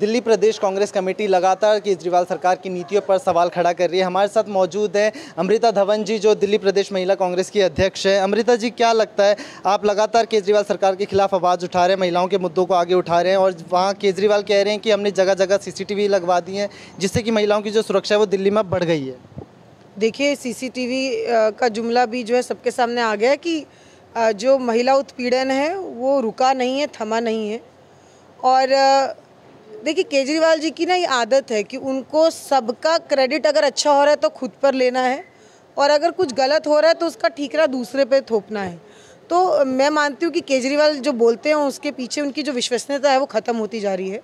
दिल्ली प्रदेश Congress committee लगातार केजरीवाल सरकार की नीतियों पर सवाल खड़ा कर रही है हमारे साथ मौजूद है अमृता धवन जी जो दिल्ली प्रदेश महिला कांग्रेस की अध्यक्ष है अमृता जी क्या लगता है आप लगातार केजरीवाल सरकार के खिलाफ आवाज़ उठा रहे हैं महिलाओं के मुद्दों को आगे उठा रहे हैं और वहाँ केजरीवाल कह रहे हैं कि हमने जगह जगह सी लगवा दी है जिससे कि महिलाओं की जो सुरक्षा है वो दिल्ली में बढ़ गई है देखिए सीसीटीवी का जुमला भी जो है सबके सामने आ गया कि जो महिला उत्पीड़न है वो रुका नहीं है थमा नहीं है और देखिए केजरीवाल जी की ना ये आदत है कि उनको सबका क्रेडिट अगर अच्छा हो रहा है तो खुद पर लेना है और अगर कुछ गलत हो रहा है तो उसका ठीकरा दूसरे पे थोपना है तो मैं मानती हूँ कि केजरीवाल जो बोलते हैं उसके पीछे उनकी जो विश्वसनीयता है वो ख़त्म होती जा रही है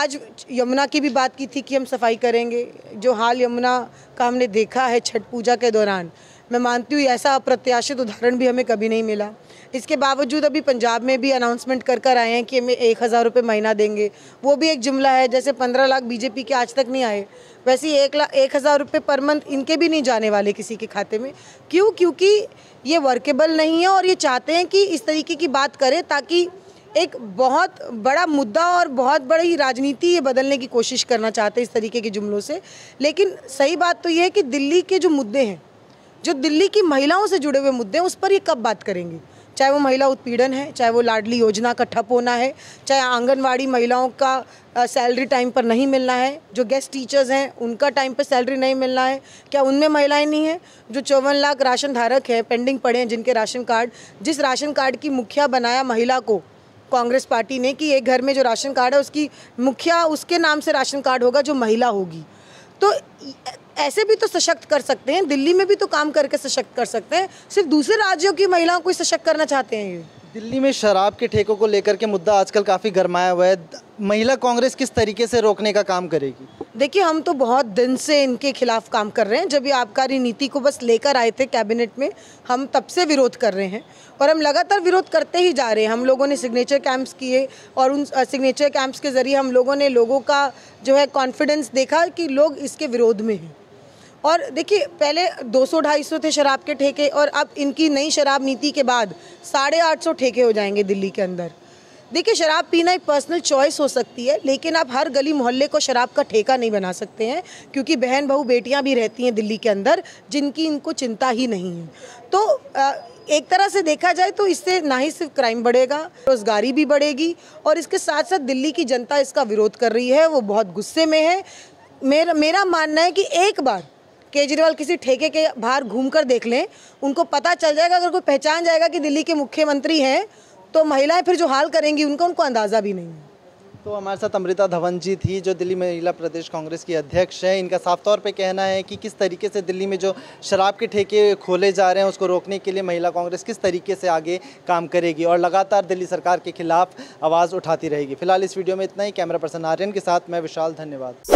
आज यमुना की भी बात की थी कि हम सफाई करेंगे जो हाल यमुना का हमने देखा है छठ पूजा के दौरान मैं मानती हूँ ऐसा अप्रत्याशित उदाहरण भी हमें कभी नहीं मिला इसके बावजूद अभी पंजाब में भी अनाउंसमेंट कर कर आए हैं कि हमें एक हज़ार रुपये महीना देंगे वो भी एक जुमला है जैसे पंद्रह लाख बीजेपी के आज तक नहीं आए वैसे ही एक लाख एक हज़ार रुपये पर मंथ इनके भी नहीं जाने वाले किसी के खाते में क्यों क्योंकि ये वर्केबल नहीं है और ये चाहते हैं कि इस तरीके की बात करें ताकि एक बहुत बड़ा मुद्दा और बहुत बड़ी राजनीति ये बदलने की कोशिश करना चाहते हैं इस तरीके के जुमलों से लेकिन सही बात तो ये है कि दिल्ली के जो मुद्दे हैं जो दिल्ली की महिलाओं से जुड़े हुए मुद्दे हैं उस पर ये कब बात करेंगी चाहे वो महिला उत्पीड़न है चाहे वो लाडली योजना का ठप होना है चाहे आंगनवाड़ी महिलाओं का सैलरी टाइम पर नहीं मिलना है जो गेस्ट टीचर्स हैं उनका टाइम पर सैलरी नहीं मिलना है क्या उनमें महिलाएं नहीं हैं जो चौवन लाख राशन धारक हैं पेंडिंग पड़े हैं जिनके राशन कार्ड जिस राशन कार्ड की मुखिया बनाया महिला को कांग्रेस पार्टी ने कि एक घर में जो राशन कार्ड है उसकी मुखिया उसके नाम से राशन कार्ड होगा जो महिला होगी तो ऐसे भी तो सशक्त कर सकते हैं दिल्ली में भी तो काम करके सशक्त कर सकते हैं सिर्फ दूसरे राज्यों की महिलाओं को सशक्त करना चाहते हैं ये दिल्ली में शराब के ठेकों को लेकर के मुद्दा आजकल काफ़ी गरमाया हुआ है महिला कांग्रेस किस तरीके से रोकने का काम करेगी देखिए हम तो बहुत दिन से इनके खिलाफ काम कर रहे हैं जब ये आबकारी नीति को बस लेकर आए थे कैबिनेट में हम तब से विरोध कर रहे हैं और हम लगातार विरोध करते ही जा रहे हैं हम लोगों ने सिग्नेचर कैंप्स किए और उन सिग्नेचर कैंप्स के ज़रिए हम लोगों ने लोगों का जो है कॉन्फिडेंस देखा कि लोग इसके विरोध में हैं और देखिए पहले 200 250 थे शराब के ठेके और अब इनकी नई शराब नीति के बाद साढ़े आठ सौ ठेके हो जाएंगे दिल्ली के अंदर देखिए शराब पीना एक पर्सनल चॉइस हो सकती है लेकिन आप हर गली मोहल्ले को शराब का ठेका नहीं बना सकते हैं क्योंकि बहन बहू बेटियां भी रहती हैं दिल्ली के अंदर जिनकी इनको चिंता ही नहीं है तो आ, एक तरह से देखा जाए तो इससे ना ही सिर्फ क्राइम बढ़ेगा रोजगारी भी बढ़ेगी और इसके साथ साथ दिल्ली की जनता इसका विरोध कर रही है वो बहुत गुस्से में है मेरा मेरा मानना है कि एक बार केजरीवाल किसी ठेके के बाहर घूम कर देख लें उनको पता चल जाएगा अगर कोई पहचान जाएगा कि दिल्ली के मुख्यमंत्री हैं तो महिलाएं फिर जो हाल करेंगी उनका उनको अंदाज़ा भी नहीं है तो हमारे साथ अमृता धवन जी थी जो दिल्ली महिला प्रदेश कांग्रेस की अध्यक्ष हैं इनका साफ तौर पे कहना है कि किस तरीके से दिल्ली में जो शराब के ठेके खोले जा रहे हैं उसको रोकने के लिए महिला कांग्रेस किस तरीके से आगे काम करेगी और लगातार दिल्ली सरकार के खिलाफ आवाज़ उठाती रहेगी फिलहाल इस वीडियो में इतना ही कैमरा पर्सन आर्यन के साथ मैं विशाल धन्यवाद